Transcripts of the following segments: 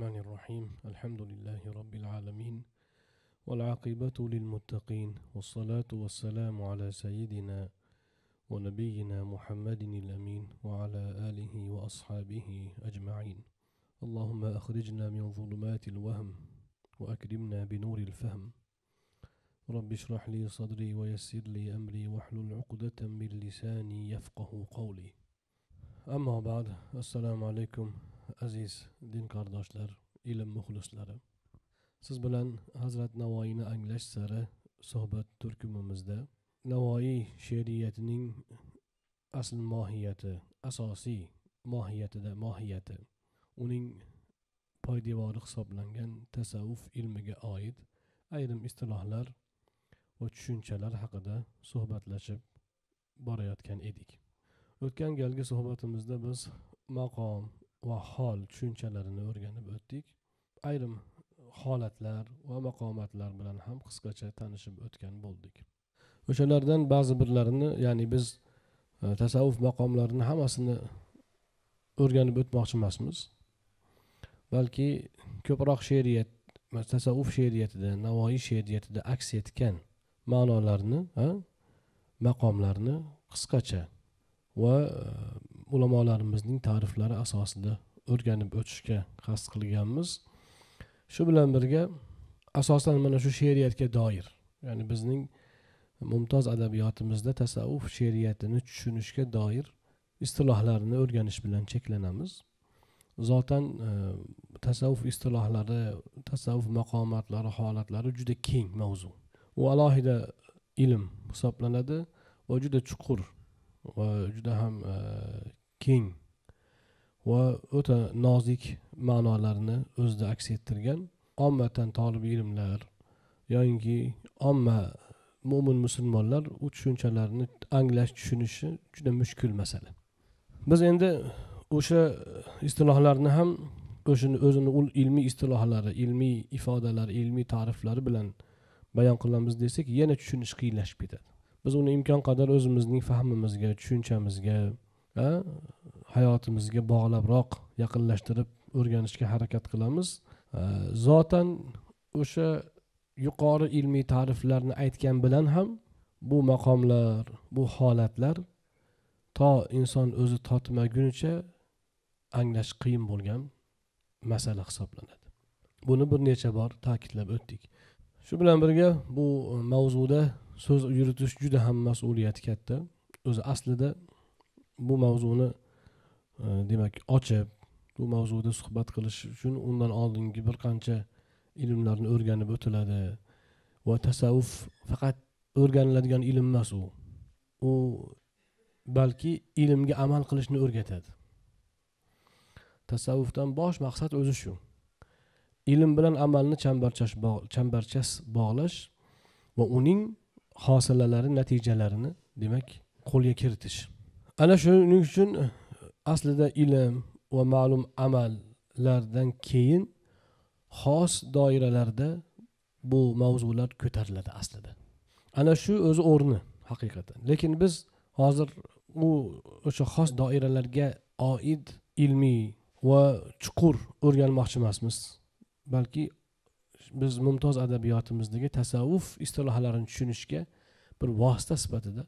الرحمن الرحيم الحمد لله رب العالمين والعاقبة للمتقين والصلاة والسلام على سيدنا ونبينا محمد الأمين وعلى آله وأصحابه أجمعين اللهم أخرجنا من ظلمات الوهم وأكرمنا بنور الفهم رب اشرح لي صدري ويسر لي أمري واحلل عقدة من لساني يفقه قولي أما بعد السلام عليكم aziz din qardoshlar ilm muxlislari siz bilan hazrat navoiyni anglash sari suhbat turkumimizda navoiy she'riyatining asl mohiyati asosiy mohiyatida mohiyati uning poydevori hisoblangan tasavvuf ilmiga oid ayrim istilohlar va tushunchalar haqida suhbatlashib borayotgan edik o'tgan galgi suhbatimizda biz maqom va hol tushunchalarini o'rganib o'tdik ayrim holatlar va maqomatlar bilan ham qisqacha tanishib o'tgan bo'ldik o'shalardan ba'zi birlarini ya'ni biz e, tasavvuf maqomlarini hammasini o'rganib o'tmoqchi emasmiz balki ko'proq she'riyat tasavvuf she'riyatida navoiy she'riyatida aks etgan ma'nolarni maqomlarni qisqacha va e, ulamolarimizning ta'riflari asosida o'rganib o'tishga qasd qilganmiz shu bilan birga asosan mana shu she'riyatga doir ya'ni bizning mumtoz adabiyotimizda tasavvuf she'riyatini tushunishga doir istilohlarni o'rganish bilan cheklanamiz zotan e, tasavvuf istilohlari tasavvuf maqomatlari holatlari juda keng mavzu u alohida ilm hisoblanadi va juda chuqur va juda ham e, keng va o'ta nozik ma'nolarni o'zida aks ettirgan ommatan tolib ilmlar yoyinki omma mo'min musulmonlar u tushunchalarni anglash tushunishi juda mushkul masala biz endi o'sha istilohlarni ham o'shani o'zini ilmiy istilohlari ilmiy ifodalari ilmiy ta'riflari bilan bayon qilamiz desak yana tushunish qiyinlashib ketadi biz uni imkon qadar o'zimizning fahmimizga tushunchamizga hayotimizga bog'labroq yaqinlashtirib o'rganishga harakat qilamiz zotan o'sha yuqori ilmiy ta'riflarni aytgan bilan ham bu maqomlar bu holatlar to inson o'zi totmagunicha anglash qiyin bo'lgan masala hisoblanadi buni bir necha bor ta'kidlab o'tdik shu bilan birga bu mavzuda so'z yuritish juda ham mas'uliyati katta o'zi aslida bu mavzuni e, demak ochib bu mavzuda suhbat qilish uchun undan oldingi bir qancha ilmlarni o'rganib o'tiladi va tasavvuf faqat o'rganiladigan ilm emas u u balki ilmga amal qilishni o'rgatadi tasavvufdan bosh maqsad o'zi shu ilm bilan amalni chambarchas chambarchas bog'lash va uning hosilalari natijalarini demak qo'lga kiritish ana shuning uchun aslida ilm va ma'lum amallardan keyin xos doiralarda bu mavzular ko'tariladi aslida ana shu o'zi o'rni haqiqatan lekin biz hozir u o'sha xos doiralarga oid ilmiy va chuqur o'rganmoqchi emasmiz balki biz mumtoz adabiyotimizdagi tasavvuf istilohalarini tushunishga bir vosita sifatida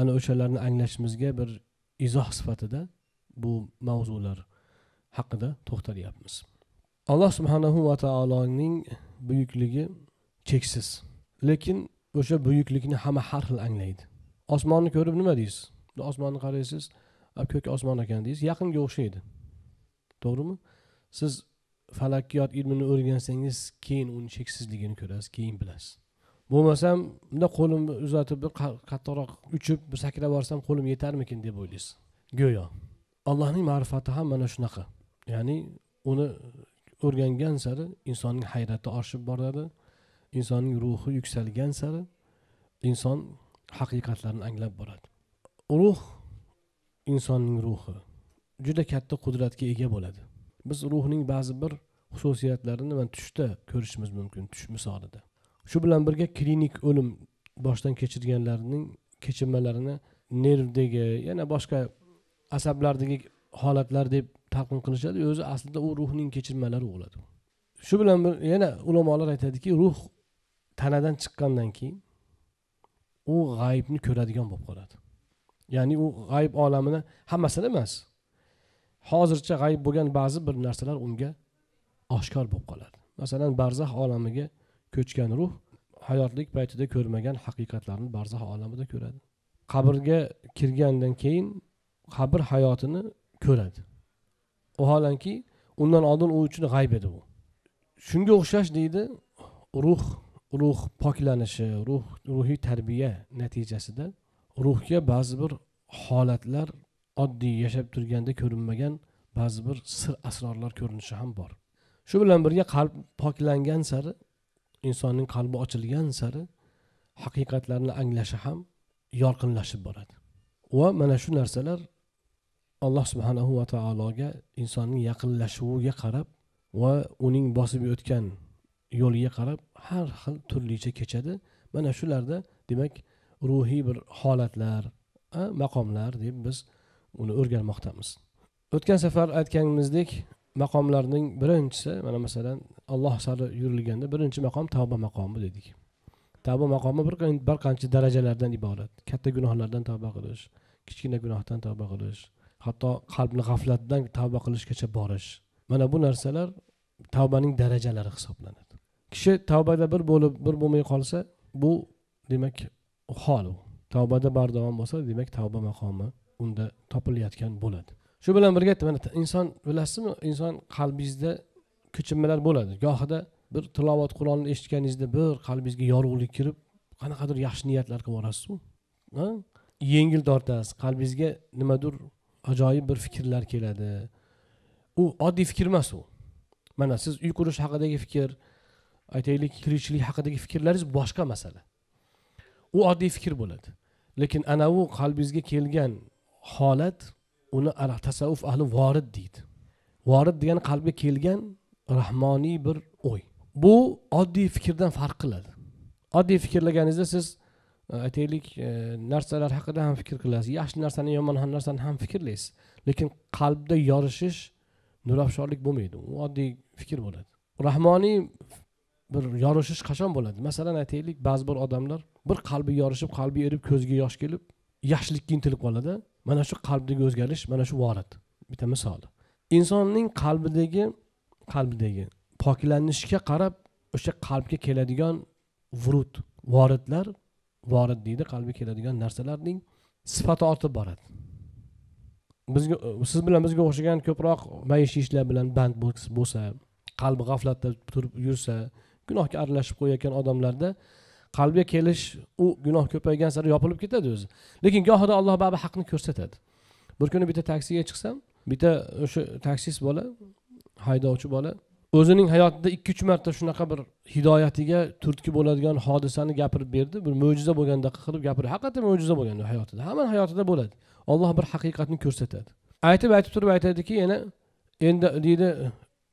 ana o'shalarni anglashimizga bir izoh sifatida bu mavzular haqida to'xtalyapmiz alloh subhanahu va taoloning buyukligi cheksiz lekin o'sha buyuklikni hamma har xil anglaydi osmonni ko'rib nima deysiz osmonni qaraysiz ko'k osmon ekan deysiz yaqinga o'xshaydi to'g'rimi siz falakiyot ilmini o'rgansangiz keyin uni cheksizligini ko'rasiz keyin bilasiz bo'lmasam bundoq qo'limni uzatib bir kattaroq uchib bir sakrab borsam qo'lim yetarmikin deb o'ylaysiz go'yo allohning ma'rifati ham mana shunaqa ya'ni uni o'rgangan sari insonning hayrati oshib boradi insonning ruhi yuksalgan sari inson haqiqatlarni anglab boradi ruh insonning ruhi juda katta qudratga ega bo'ladi biz ruhning ba'zi bir xususiyatlarini mana tushda ko'rishimiz mumkin tush misolida shu bilan birga klinik o'lim boshdan kechirganlarning kechinmalarini nervdagi yana boshqa asablardagi holatlar deb talqin qilishadi o'zi aslida u ruhning kechinmalari bo'ladi shu bilan bir yana ulamolar aytadiki ruh tanadan chiqqandan keyin u g'ayibni ko'radigan bo'lib qoladi ya'ni u g'ayib olamini hammasini emas hozircha g'ayib bo'lgan ba'zi bir narsalar unga oshkor bo'lib qoladi masalan barzax olamiga ko'chgan ruh hayotlik paytida ko'rmagan haqiqatlarni barzax olamida ko'radi qabrga kirgandan keyin qabr hayotini ko'radi vaholanki undan oldin u uchun g'ayb edi u shunga o'xshash deydi ruh ruh poklanishi ruh ruhiy tarbiya natijasida ruhga ba'zi bir holatlar oddiy yashab turganda ko'rinmagan ba'zi bir sir asrorlar ko'rinishi ham bor shu bilan birga qalb poklangan sari insonning qalbi ochilgan sari haqiqatlarni anglashi ham yorqinlashib boradi va mana shu narsalar alloh subhanahu va taologa insonning yaqinlashuviga qarab va uning bosib o'tgan yo'liga qarab har xil turlicha kechadi mana shularda demak ruhiy bir holatlar maqomlar deb biz uni o'rganmoqdamiz o'tgan safar aytganimizdek maqomlarning birinchisi mana masalan alloh sari yurilganda birinchi maqom tavba maqomi dedik tavba maqomi bir bir qancha darajalardan iborat katta gunohlardan tavba qilish kichkina gunohdan tavba qilish hatto qalbni g'aflatdan tavba qilishgacha borish mana bu narsalar tavbaning darajalari hisoblanadi kishi tavbada bir bo'lib bir bo'lmay qolsa bu demak hol u tavbada bardavom bo'lsa demak tavba maqomi unda topilayotgan bo'ladi shu bilan birga mana inson bilasizmi inson qalbingizda ko'chirmalar bo'ladi gohida bir tilovat qur'onni eshitganingizda bir qalbingizga yorug'lik kirib qanaqadir yaxshi niyatlar qilib yuborasizu yengil tortasiz qalbingizga nimadir ajoyib bir fikrlar keladi u oddiy fikr emas u mana siz uy qurish haqidagi fikr aytaylik tirikchilik haqidagi fikrlaringiz boshqa masala u oddiy fikr bo'ladi lekin anavi qalbingizga kelgan holat uni tasavvuf ahli vorid deydi vorid degani qalbga kelgan rahmoniy bir o'y bu oddiy fikrdan farq qiladi oddiy fikrlaganingizda siz e, aytaylik e, narsalar haqida ham fikr qilasiz yaxshi narsani yomon narsani ham fikrlaysiz lekin qalbda yorishish nurafshorlik bo'lmaydi u oddiy fikr bo'ladi rahmoniy bir yorishish qachon bo'ladi masalan aytaylik ba'zi bir odamlar bir qalbi yorishib qalbi erib ko'ziga yosh kelib yaxshilikka intilib qoladi mana shu qalbdagi o'zgarish mana shu vorid bitta misol insonning qalbidagi qalbidagi poklanishga qarab o'sha qalbga keladigan vurud voridlar vorid deydi qalbga keladigan narsalarning sifati ortib boradi bizga siz bilan bizga o'xshagan ko'proq maishiy ishlar bilan band bo'lsa qalbi g'aflatda turib yursa gunohga aralashib qo'yayotgan odamlarda qalbga kelish u gunoh ko'paygan sari yopilib ketadi o'zi lekin gohida alloh baribir haqni ko'rsatadi bir kuni bitta taksiga chiqsam bitta o'sha taksist bola haydovchi bola o'zining hayotida ikki uch marta shunaqa bir hidoyatiga turtki bo'ladigan hodisani gapirib berdi bir mo'jiza bo'lgandaqa qilib gapirdi haqiqatdan mo'jiza bo'lgan hayotida hammani hayotida bo'ladi olloh bir haqiqatni ko'rsatadi aytib aytib turib aytadiki yana endi deydi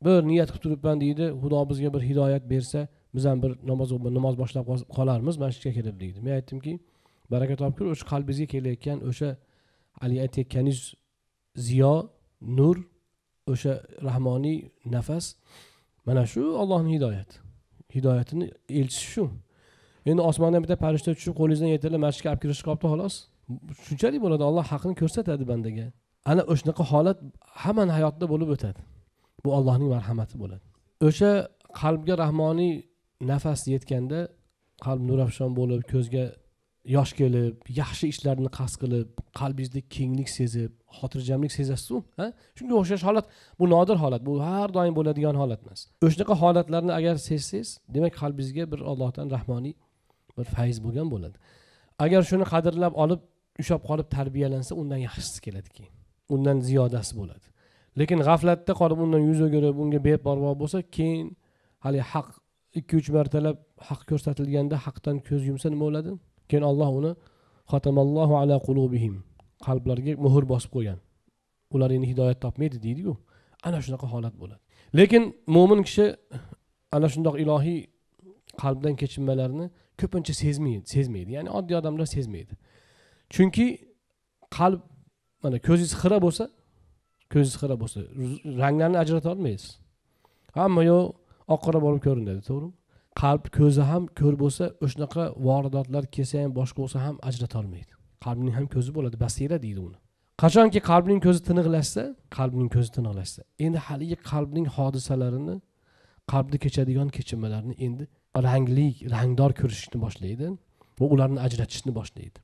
bir niyat qilib turibman deydi xudo bizga bir hidoyat bersa biz ham bir namoz o'qib namoz boshlab qolarmiz masjidga kirib deydi men aytdimki baraka topkur o'sha qalbingizga kelayotgan o'sha haligi aytayotganingiz ziyo nur o'sha rahmoniy nafas mana shu ollohni hidoyati hidoyatini elchisi shu endi osmondan bitta farishta tushib qo'lingizdan yetilib masjidga olib kirishib qolibdi xolos shunchalik bo'ladi olloh haqini ko'rsatadi bandaga ana o'shanaqa holat hammani hayotida bo'lib o'tadi bu ollohning marhamati bo'ladi o'sha qalbga rahmoniy nafas yetganda qalb nurafshon bo'lib ko'zga yosh kelib yaxshi ishlarni qasd qilib qalbingizda kenglik sezib xotirjamlik sezasizu ha shunga o'xshash holat bu nodir holat bu har doim bo'ladigan holat emas o'shanaqa holatlarni agar sezsangiz demak qalbingizga bir allohdan rahmoniy bir fayz bo'lgan bo'ladi agar shuni qadrlab olib ushlab qolib tarbiyalansa undan yaxshisi keladi keyin undan ziyodasi bo'ladi lekin g'aflatda qolib undan yuz o'girib unga beparvo bo'lsa keyin haligi haq ikki uch martalab haq ko'rsatilganda haqdan ko'z yumsa nima bo'ladi keyin olloh uni xatamallohu ala qulubihim qalblarga muhr bosib qo'ygan ular endi hidoyat topmaydi deydiku ana shunaqa holat bo'ladi lekin mo'min kishi ana shundoq ilohiy qalbdan kechinmalarni ko'pincha sezmaydi sezmaydi ya'ni oddiy odamlar sezmaydi chunki qalb mana ko'zingiz xira bo'lsa ko'zingiz xira bo'lsa ranglarni ajrata olmaysiz hamma yo'q oq qora borib ko'rinadi to'g'rimi qalb ko'zi ham ko'r bo'lsa o'shanaqa voridotlar kelsa ham boshqa bo'lsa ham ajrata olmaydi qalbning ham ko'zi bo'ladi basira deydi uni qachonki qalbning ko'zi tiniqlashsa qalbning ko'zi tiniqlashsa endi haligi qalbning hodisalarini qalbda kechadigan kechinmalarni endi rangli rangdor ko'rishni boshlaydi va ularni ajratishni boshlaydi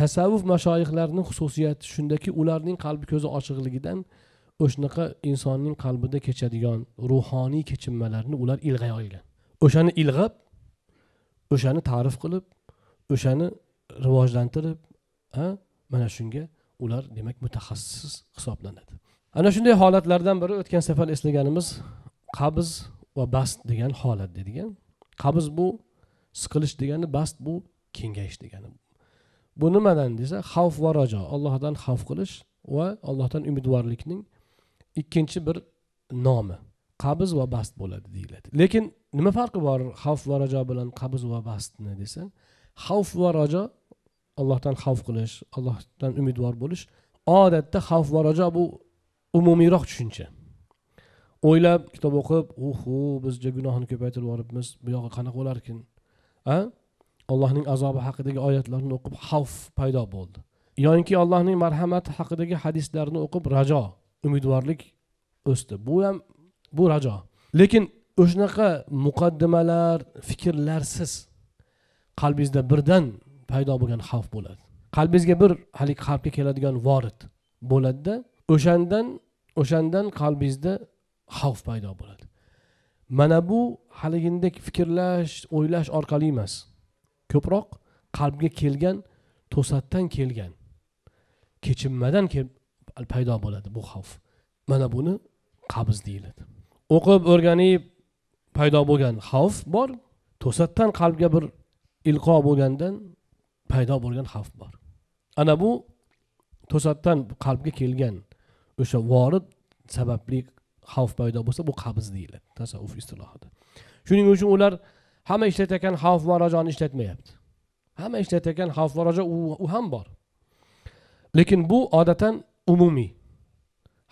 tasavvuf mashoyihlarni xususiyati shundaki ularning qalbi ko'zi ochiqligidan o'shanaqa insonning qalbida kechadigan ruhoniy kechinmalarni ular ilg'ay olgan o'shani ilg'ab o'shani ta'rif qilib o'shani rivojlantirib mana shunga ular demak mutaxassis hisoblanadi ana shunday holatlardan biri o'tgan safar eslaganimiz qabz va bast degan holat dedik qabz bu siqilish degani bast bu kengayish degani bu nimadan desa xavf va rajo allohdan xavf qilish va allohdan umidvorlikning ikkinchi bir nomi qabz va bast bo'ladi deyiladi lekin nima farqi bor xavf va rajo bilan qabz va bastni desa xavf va rajo allohdan xavf qilish allohdan umidvor bo'lish odatda xavf va rajo bu umumiyroq tushuncha o'ylab kitob o'qib uhu biz gunohni ko'paytirib yuboribmiz bu yog'i qanaqa bo'larkin a allohning azobi haqidagi oyatlarni o'qib xavf paydo bo'ldi yoinki allohning marhamati haqidagi hadislarni o'qib rajo umidvorlik o'sdi bu ham bu rajo lekin o'shanaqa muqaddimalar fikrlarsiz qalbingizda birdan paydo bo'lgan xavf bo'ladi qalbingizga bir haligi qalbga keladigan vorid bo'ladida o'shandan o'shandan qalbingizda xavf paydo bo'ladi mana bu haligindek fikrlash o'ylash orqali emas ko'proq qalbga kelgan to'satdan kelgan kechinmadan paydo bo'ladi bu xavf mana buni qabz deyiladi o'qib o'rganib paydo bo'lgan xavf bor to'satdan qalbga bir ilqo bo'lgandan paydo bo'lgan xavf bor ana bu to'satdan qalbga kelgan o'sha vorid sababli xavf paydo bo'lsa bu qabz deyiladi tasavvuf istilohida shuning uchun ular hamma ishlatayotgan xavf va rajoni ishlatmayapti hamma ishlatayotgan xavf va rajo u ham bor lekin bu odatan umumiy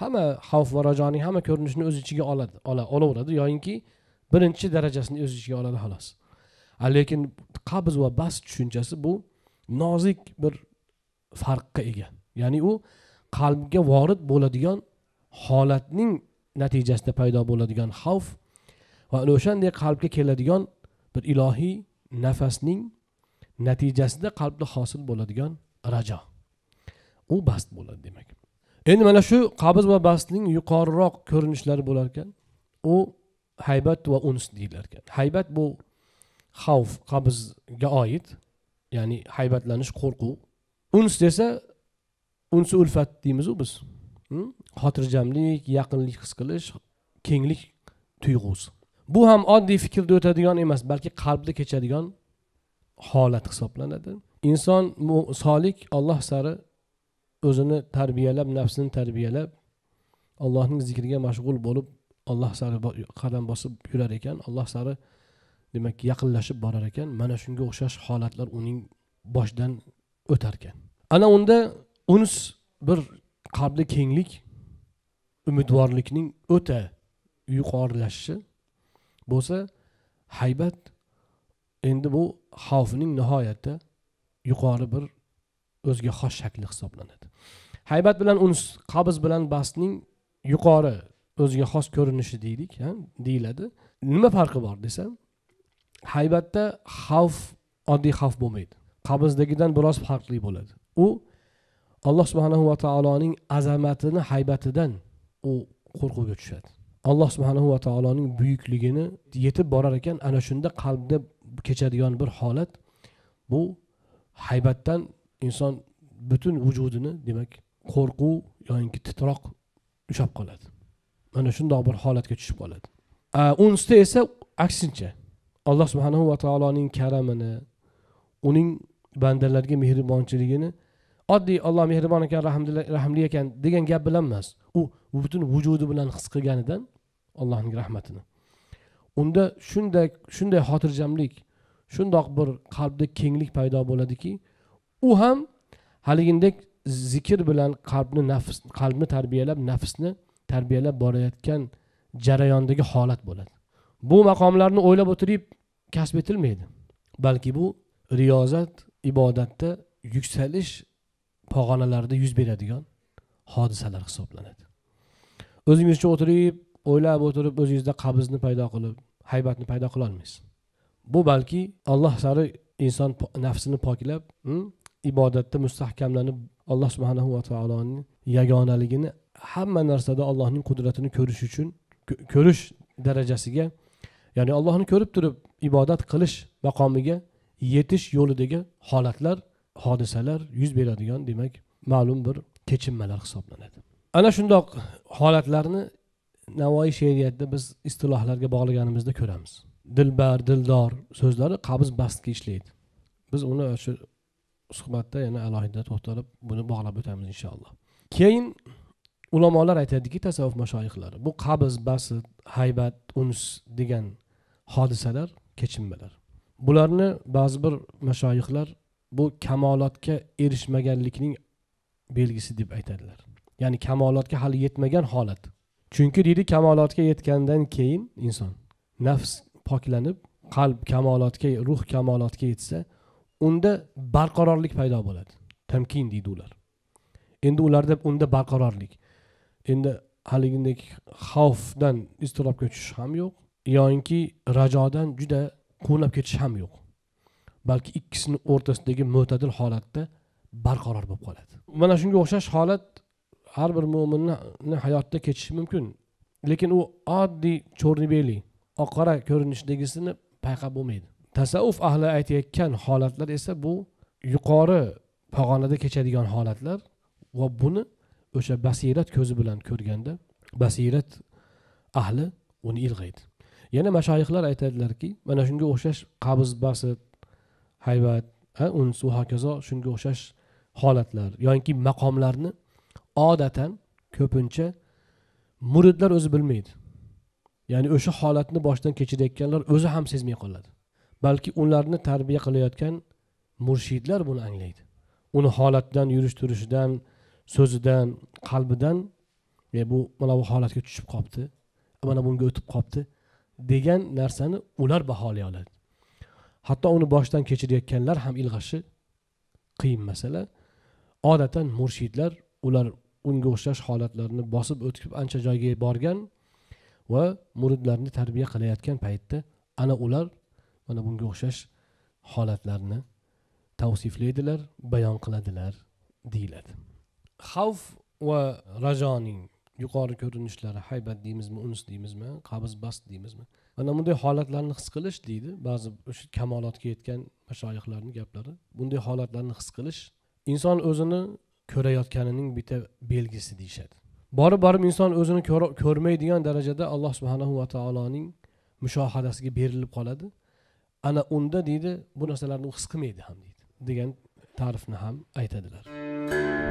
hamma xavf va rajoni hamma ko'rinishni o'z ichiga oladi olaveradi yoyinki birinchi darajasini o'z ichiga oladi xolos lekin qabz va bas tushunchasi bu nozik bir farqqa ega ya'ni u qalbga vorid bo'ladigan holatning natijasida paydo bo'ladigan xavf va ana o'shanday qalbga keladigan bir ilohiy nafasning natijasida qalbda hosil bo'ladigan rajo u bast bo'ladi demak endi mana shu qabz va basning yuqoriroq ko'rinishlari bo'lar ekan u haybat va uns deyilar ekan haybat bu xavf qabzga oid ya'ni haybatlanish qo'rquv uns desa unsi ulfat deymizu biz xotirjamlik yaqinlik his qilish kenglik tuyg'usi bu ham oddiy fikrda o'tadigan emas balki qalbda kechadigan holat hisoblanadi inson solik olloh sari o'zini tarbiyalab nafsini tarbiyalab allohning zikriga mashg'ul bo'lib alloh sari qadam bosib yurar ekan alloh sari demak yaqinlashib borar ekan mana shunga o'xshash holatlar uning boshidan o'tarkan ana unda uns bir qalbni kenglik umidvorlikning o'ta yuqorilashishi bo'lsa haybat endi bu xavfning nihoyatda yuqori bir o'ziga xos shakli hisoblanadi haybat bilan uns qabz bilan basning yuqori o'ziga xos ko'rinishi deylik deyiladi nima farqi bor desa haybatda xavf oddiy xavf bo'lmaydi qabzdagidan biroz farqli bo'ladi u alloh subhanahu va taoloning azamatini haybatidan u qo'rquvga tushadi alloh subhanahu va taoloning buyukligini yetib borar ekan ana shunda qalbda kechadigan bir holat bu haybatdan inson butun vujudini demak qo'rquv yoyinki titroq ushlab qoladi mana shundoq bir holatga tushib qoladi unisida esa aksincha alloh subhanahu va taoloning karamini uning bandalarga mehribonchiligini oddiy olloh mehribon ekan rahmli ekan degan gap bilan emas u butun vujudi bilan his qilganidan allohning rahmatini unda shunday shunday xotirjamlik shundoq bir qalbda kenglik paydo bo'ladiki u ham haligidek zikr bilan qalbni nafs qalbni tarbiyalab nafsni tarbiyalab borayotgan jarayondagi holat bo'ladi bu maqomlarni o'ylab o'tirib kasb etilmaydi balki bu riyozat ibodatda yuksalish pog'onalarida yuz beradigan hodisalar hisoblanadi o'zingizcha o'tirib o'ylab o'tirib o'zingizda qabzni paydo qilib haybatni paydo qilolmaysiz bu balki alloh sari inson nafsini poklab hmm, ibodatda mustahkamlanib alloh subhanahu va taoloni yagonaligini hamma narsada allohning qudratini ko'rish uchun ko'rish darajasiga ya'ni allohni ko'rib turib ibodat qilish maqomiga yetish yo'lidagi holatlar hodisalar yuz beradigan demak ma'lum bir kechinmalar hisoblanadi ana shundoq holatlarni navoiy she'riyatida biz istilohlarga bog'laganimizda ko'ramiz dilbar dildor so'zlari qabz bastga ishlaydi biz uni shu suhbatda yana alohida to'xtalib buni bog'lab o'tamiz inshaalloh keyin ulamolar aytadiki tasavvuf mashoyihlari bu qabz basit haybat uns degan hodisalar kechinmalar bularni ba'zi bir mashoyihlar bu kamolotga erishmaganlikning belgisi deb aytadilar ya'ni kamolotga hali yetmagan holat chunki deydi kamolotga yetgandan keyin inson nafs poklanib qalb kamolotga ruh kamolotga yetsa unda barqarorlik paydo bo'ladi tamkin deydi ular endi ularda unda barqarorlik endi haligidek xavfdan iztirobga tushish ham yo'q yoinki rajodan juda quvnab ketish ham yo'q balki ikkisini o'rtasidagi mo'tadil holatda barqaror bo'lib qoladi mana shunga o'xshash holat har bir mo'minni hayotda kechishi mumkin lekin u oddiy cho'rnibeli oq qora ko'rinishdagisini payqab bo'lmaydi tasavvuf ahli aytayotgan holatlar esa bu yuqori pog'onada kechadigan holatlar va buni o'sha basirat ko'zi bilan ko'rganda basirat ahli uni ilg'aydi yana mashoyihlar aytadilarki mana shunga o'xshash qabz basir haybat unsu hokazo shunga o'xshash holatlar yoki maqomlarni odatan ko'pincha muridlar o'zi bilmaydi ya'ni o'sha holatni boshdan kechirayotganlar o'zi ham sezmay qoladi balki ularni tarbiya qilayotgan murshidlar buni anglaydi uni holatidan yurish turishidan so'zidan qalbidan e bu mana bu holatga tushib qolibdi mana bunga o'tib qolibdi degan narsani ular baholay oladi hatto uni boshdan kechirayotganlar ham ilg'ashi qiyin masala odatan murshidlar ular unga o'xshash holatlarni bosib o'tib ancha joyga borgan va muridlarni tarbiya qilayotgan paytda ana ular mana bunga o'xshash holatlarni tavsiflaydilar bayon qiladilar deyiladi xavf va rajoning yuqori ko'rinishlari haybat deymizmi uns deymizmi qabz bast deymizmi mana bunday holatlarni his qilish deydi ba'zi o'sha kamolotga yetgan mashoyihlarni gaplari bunday holatlarni his qilish inson o'zini ko'rayotganining bitta belgisi deyishadi borib borib inson o'zini ko'rmaydigan darajada alloh subhanahu va taoloning mushohadasiga berilib qoladi ana unda deydi bu narsalarni u his qilmaydi ham deydi degan ta'rifni ham aytadilar